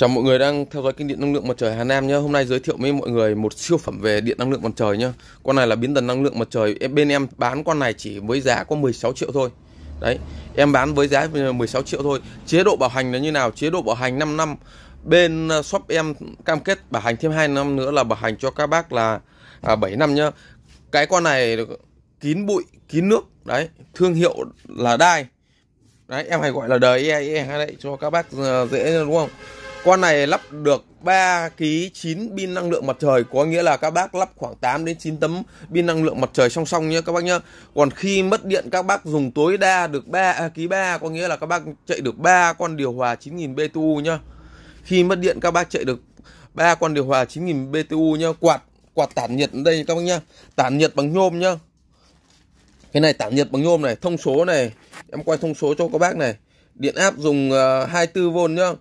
Chào mọi người đang theo dõi kênh điện năng lượng mặt trời Hà Nam nhé. Hôm nay giới thiệu với mọi người một siêu phẩm về điện năng lượng mặt trời nhé. Con này là biến tần năng lượng mặt trời. bên em bán con này chỉ với giá có 16 triệu thôi. Đấy, em bán với giá 16 triệu thôi. Chế độ bảo hành là như nào? Chế độ bảo hành 5 năm. Bên ờ, shop em cam kết bảo hành thêm 2 năm nữa là bảo hành cho các bác là à, 7 năm nhá. Cái con này kín bụi, kín nước. Đấy, thương hiệu là dai Đấy, em hay gọi là đời e, e đấy cho các bác ờ, dễ đúng không? Con này lắp được 3 ký 9 pin năng lượng mặt trời có nghĩa là các bác lắp khoảng 8 đến 9 tấm pin năng lượng mặt trời song song nhé các bác nhé. Còn khi mất điện các bác dùng tối đa được 3 à, kg 3 có nghĩa là các bác chạy được 3 con điều hòa 9000 BTU nhá. Khi mất điện các bác chạy được 3 con điều hòa 9000 BTU nhá. Quạt quạt tản nhiệt đây các bác nhá. Tản nhiệt bằng nhôm nhá. Cái này tản nhiệt bằng nhôm này, thông số này, em quay thông số cho các bác này. Điện áp dùng 24V à, nhá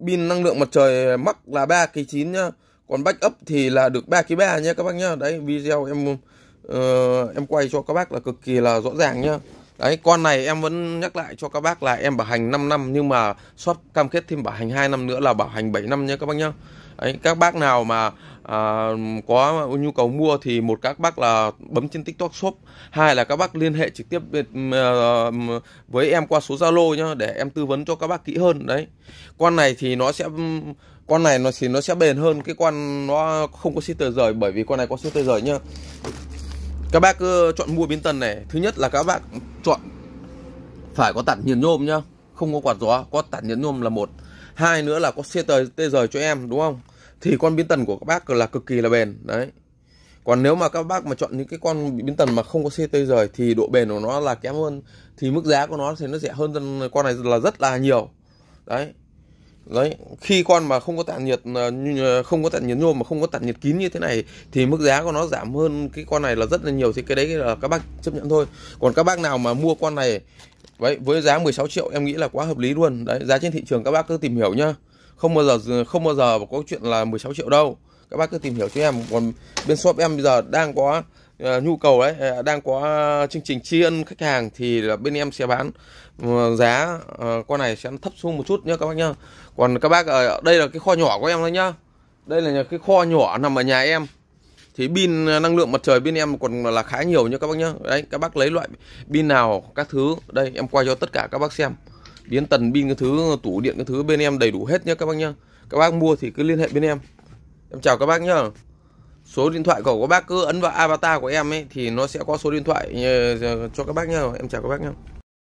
pin năng lượng mặt trời mắc là 3 kg 9 nhá còn backup thì là được 3 kg 3 nhé các bác nhá đấy video em uh, em quay cho các bác là cực kỳ là rõ ràng nhá Đấy, con này em vẫn nhắc lại cho các bác là em bảo hành 5 năm nhưng mà shop cam kết thêm bảo hành 2 năm nữa là bảo hành 7 năm nhé các bác nhá. Đấy, các bác nào mà à, có nhu cầu mua thì một các bác là bấm trên tiktok shop hai là các bác liên hệ trực tiếp à, với em qua số zalo nhá để em tư vấn cho các bác kỹ hơn đấy con này thì nó sẽ con này nó thì nó sẽ bền hơn cái con nó không có xi tờ rời bởi vì con này có xi tờ rời nhá các bác chọn mua biến tần này thứ nhất là các bác chọn phải có tản nhiệt nhôm nhá không có quạt gió có tản nhiệt nhôm là một hai nữa là có xe tời tê rời cho em đúng không thì con biến tần của các bác là cực kỳ là bền đấy còn nếu mà các bác mà chọn những cái con biến tần mà không có xe tê rời thì độ bền của nó là kém hơn thì mức giá của nó thì nó rẻ hơn con này là rất là nhiều đấy đấy khi con mà không có tản nhiệt ờ, ờ, không có tản nhiệt nhôm mà không có tản nhiệt kín như thế này thì mức giá của nó giảm hơn cái con này là rất là nhiều thì cái đấy là các bác chấp nhận thôi còn các bác nào mà mua con này Đấy, với giá 16 triệu em nghĩ là quá hợp lý luôn. Đấy, giá trên thị trường các bác cứ tìm hiểu nhá. Không bao giờ không bao giờ có chuyện là 16 triệu đâu. Các bác cứ tìm hiểu cho em. Còn bên shop em bây giờ đang có Ờ, nhu cầu đấy ờ, đang có chương trình tri ân khách hàng thì là bên em sẽ bán ờ, giá con này sẽ thấp xuống một chút nhé các bác nhá còn các bác ở đây là cái kho nhỏ của em thôi nhá đây là cái kho nhỏ nằm ở nhà em thì pin năng lượng mặt trời bên em còn là khá nhiều nhé các bác nhá đấy các bác lấy loại pin nào các thứ đây em quay cho tất cả các bác xem biến tần pin cái thứ tủ điện cái thứ bên em đầy đủ hết nhé các bác nhá các bác mua thì cứ liên hệ bên em em chào các bác nhá số điện thoại của các bác cứ ấn vào avatar của em ấy thì nó sẽ có số điện thoại ờ, cho các bác nhá em chào các bác nhá